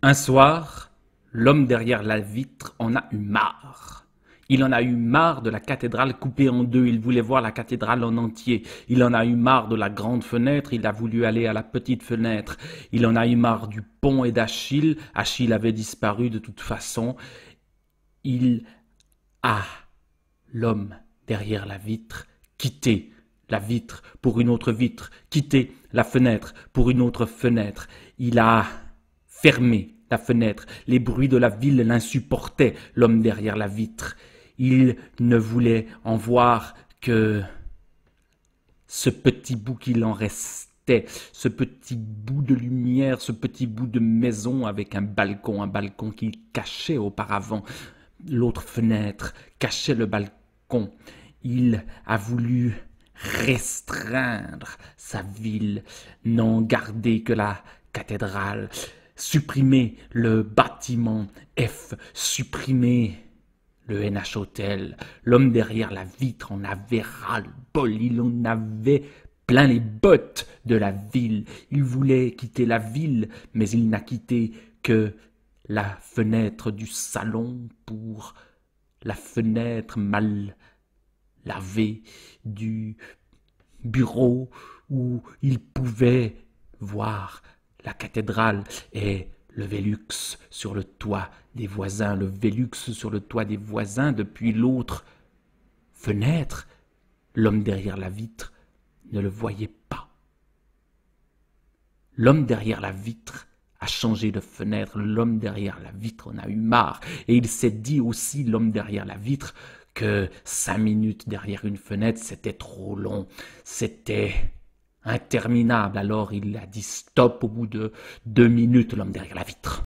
Un soir, l'homme derrière la vitre en a eu marre. Il en a eu marre de la cathédrale coupée en deux, il voulait voir la cathédrale en entier. Il en a eu marre de la grande fenêtre, il a voulu aller à la petite fenêtre. Il en a eu marre du pont et d'Achille, Achille avait disparu de toute façon. Il a, l'homme derrière la vitre, quitté la vitre pour une autre vitre, quitté la fenêtre pour une autre fenêtre. Il a fermé la fenêtre. Les bruits de la ville l'insupportaient, l'homme derrière la vitre. Il ne voulait en voir que ce petit bout qu'il en restait, ce petit bout de lumière, ce petit bout de maison avec un balcon, un balcon qu'il cachait auparavant. L'autre fenêtre cachait le balcon. Il a voulu restreindre sa ville, n'en garder que la cathédrale supprimer le bâtiment F, supprimer le NH Hotel. L'homme derrière la vitre en avait ras-le-bol, il en avait plein les bottes de la ville. Il voulait quitter la ville, mais il n'a quitté que la fenêtre du salon pour la fenêtre mal lavée du bureau où il pouvait voir la cathédrale et le Vélux sur le toit des voisins, le Vélux sur le toit des voisins depuis l'autre fenêtre. L'homme derrière la vitre ne le voyait pas. L'homme derrière la vitre a changé de fenêtre, l'homme derrière la vitre en a eu marre, et il s'est dit aussi, l'homme derrière la vitre, que cinq minutes derrière une fenêtre, c'était trop long, c'était interminable. Alors il a dit stop au bout de deux minutes, l'homme derrière la vitre.